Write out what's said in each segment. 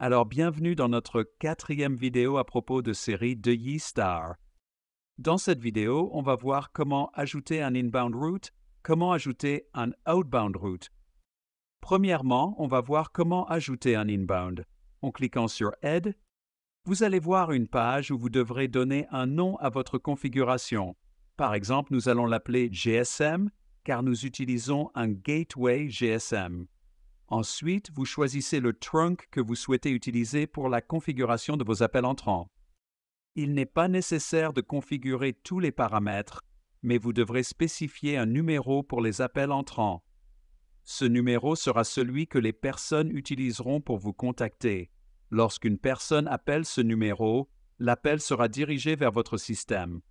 Alors bienvenue dans notre quatrième vidéo à propos de série de Yeastar. Dans cette vidéo, on va voir comment ajouter un inbound route, comment ajouter un outbound route. Premièrement, on va voir comment ajouter un inbound. En cliquant sur Add », vous allez voir une page où vous devrez donner un nom à votre configuration. Par exemple, nous allons l'appeler GSM car nous utilisons un gateway GSM. Ensuite, vous choisissez le trunk que vous souhaitez utiliser pour la configuration de vos appels entrants. Il n'est pas nécessaire de configurer tous les paramètres, mais vous devrez spécifier un numéro pour les appels entrants. Ce numéro sera celui que les personnes utiliseront pour vous contacter. Lorsqu'une personne appelle ce numéro, l'appel sera dirigé vers votre système.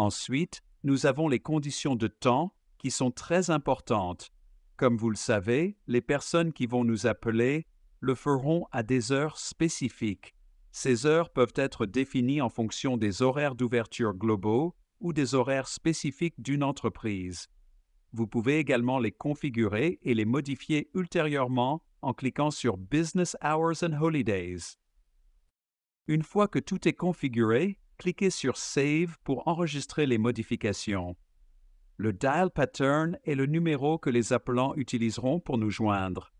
Ensuite, nous avons les conditions de temps qui sont très importantes. Comme vous le savez, les personnes qui vont nous appeler le feront à des heures spécifiques. Ces heures peuvent être définies en fonction des horaires d'ouverture globaux ou des horaires spécifiques d'une entreprise. Vous pouvez également les configurer et les modifier ultérieurement en cliquant sur Business Hours and Holidays. Une fois que tout est configuré, cliquez sur Save pour enregistrer les modifications. Le dial pattern est le numéro que les appelants utiliseront pour nous joindre.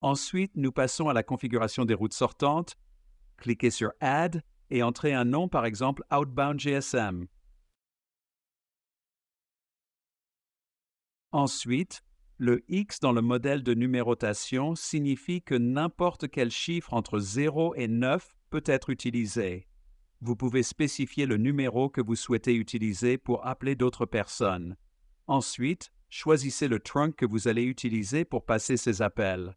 Ensuite, nous passons à la configuration des routes sortantes. Cliquez sur Add et entrez un nom, par exemple Outbound GSM. Ensuite, le X dans le modèle de numérotation signifie que n'importe quel chiffre entre 0 et 9 peut être utilisé. Vous pouvez spécifier le numéro que vous souhaitez utiliser pour appeler d'autres personnes. Ensuite, choisissez le trunk que vous allez utiliser pour passer ces appels.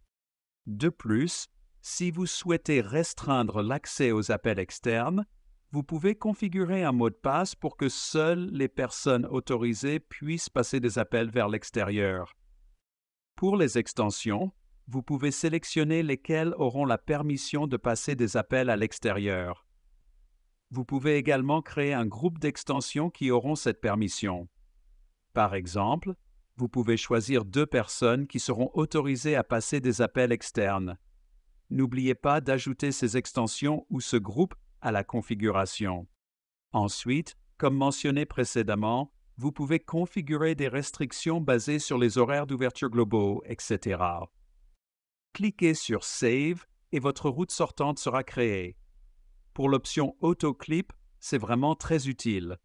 De plus, si vous souhaitez restreindre l'accès aux appels externes, vous pouvez configurer un mot de passe pour que seules les personnes autorisées puissent passer des appels vers l'extérieur. Pour les extensions, vous pouvez sélectionner lesquelles auront la permission de passer des appels à l'extérieur. Vous pouvez également créer un groupe d'extensions qui auront cette permission. Par exemple, vous pouvez choisir deux personnes qui seront autorisées à passer des appels externes. N'oubliez pas d'ajouter ces extensions ou ce groupe à la configuration. Ensuite, comme mentionné précédemment, vous pouvez configurer des restrictions basées sur les horaires d'ouverture globaux, etc. Cliquez sur Save et votre route sortante sera créée. Pour l'option Auto Clip, c'est vraiment très utile.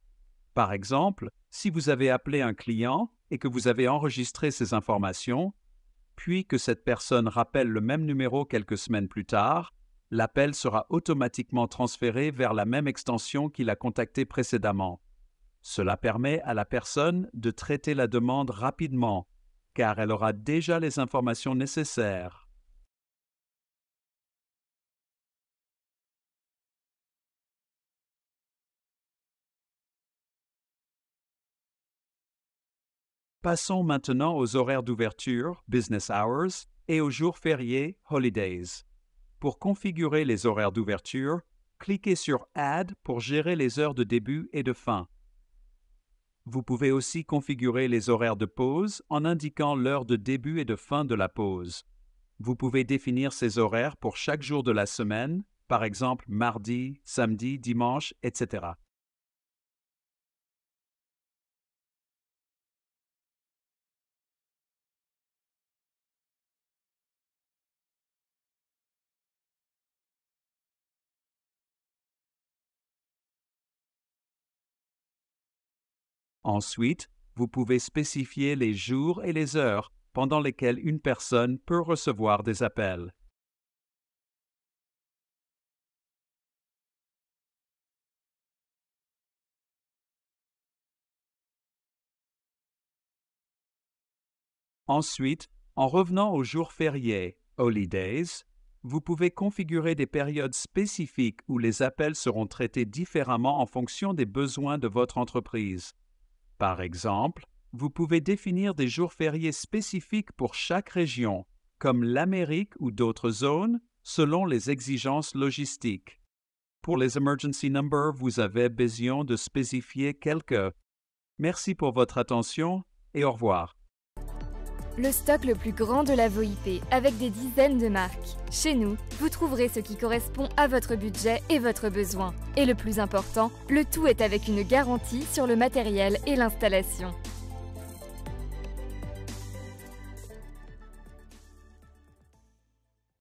Par exemple, si vous avez appelé un client et que vous avez enregistré ses informations, puis que cette personne rappelle le même numéro quelques semaines plus tard, l'appel sera automatiquement transféré vers la même extension qu'il a contacté précédemment. Cela permet à la personne de traiter la demande rapidement, car elle aura déjà les informations nécessaires. Passons maintenant aux horaires d'ouverture, business hours, et aux jours fériés, holidays. Pour configurer les horaires d'ouverture, cliquez sur Add pour gérer les heures de début et de fin. Vous pouvez aussi configurer les horaires de pause en indiquant l'heure de début et de fin de la pause. Vous pouvez définir ces horaires pour chaque jour de la semaine, par exemple mardi, samedi, dimanche, etc. Ensuite, vous pouvez spécifier les jours et les heures pendant lesquels une personne peut recevoir des appels. Ensuite, en revenant aux jours fériés, holidays, vous pouvez configurer des périodes spécifiques où les appels seront traités différemment en fonction des besoins de votre entreprise. Par exemple, vous pouvez définir des jours fériés spécifiques pour chaque région, comme l'Amérique ou d'autres zones, selon les exigences logistiques. Pour les emergency numbers, vous avez besoin de spécifier quelques. Merci pour votre attention et au revoir le stock le plus grand de la VoIP avec des dizaines de marques. Chez nous, vous trouverez ce qui correspond à votre budget et votre besoin. Et le plus important, le tout est avec une garantie sur le matériel et l'installation.